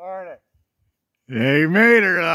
Darn it. They made her up.